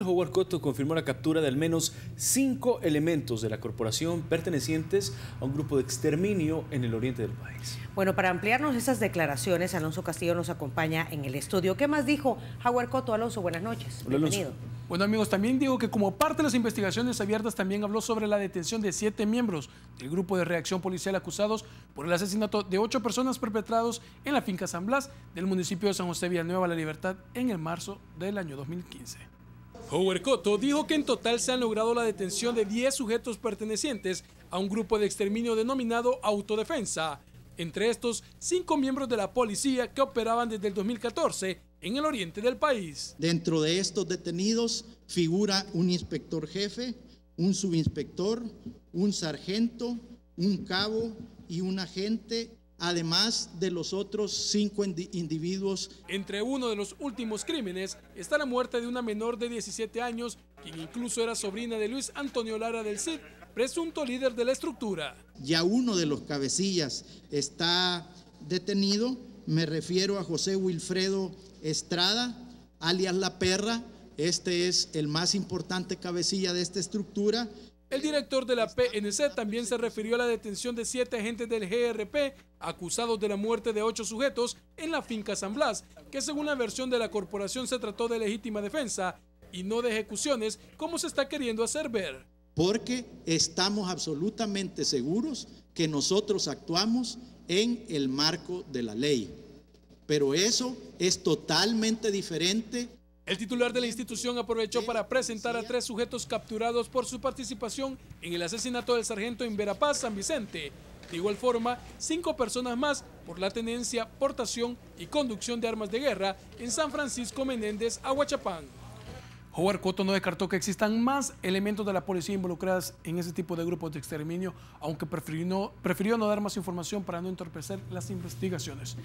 Howard Cotto confirmó la captura de al menos cinco elementos de la corporación pertenecientes a un grupo de exterminio en el oriente del país. Bueno, para ampliarnos esas declaraciones, Alonso Castillo nos acompaña en el estudio. ¿Qué más dijo Howard Cotto? Alonso, buenas noches. Bienvenido. Bueno amigos, también digo que como parte de las investigaciones abiertas también habló sobre la detención de siete miembros del grupo de reacción policial acusados por el asesinato de ocho personas perpetrados en la finca San Blas del municipio de San José Villanueva La Libertad en el marzo del año 2015. Howard Cotto dijo que en total se han logrado la detención de 10 sujetos pertenecientes a un grupo de exterminio denominado autodefensa, entre estos cinco miembros de la policía que operaban desde el 2014 en el oriente del país. Dentro de estos detenidos figura un inspector jefe, un subinspector, un sargento, un cabo y un agente además de los otros cinco individuos. Entre uno de los últimos crímenes está la muerte de una menor de 17 años, quien incluso era sobrina de Luis Antonio Lara del Cid, presunto líder de la estructura. Ya uno de los cabecillas está detenido, me refiero a José Wilfredo Estrada, alias La Perra, este es el más importante cabecilla de esta estructura el director de la PNC también se refirió a la detención de siete agentes del GRP acusados de la muerte de ocho sujetos en la finca San Blas, que según la versión de la corporación se trató de legítima defensa y no de ejecuciones como se está queriendo hacer ver. Porque estamos absolutamente seguros que nosotros actuamos en el marco de la ley. Pero eso es totalmente diferente el titular de la institución aprovechó para presentar a tres sujetos capturados por su participación en el asesinato del sargento en Verapaz, San Vicente. De igual forma, cinco personas más por la tenencia, portación y conducción de armas de guerra en San Francisco Menéndez, Aguachapán. Howard Cotto no descartó que existan más elementos de la policía involucrados en ese tipo de grupos de exterminio, aunque prefirió no dar más información para no entorpecer las investigaciones.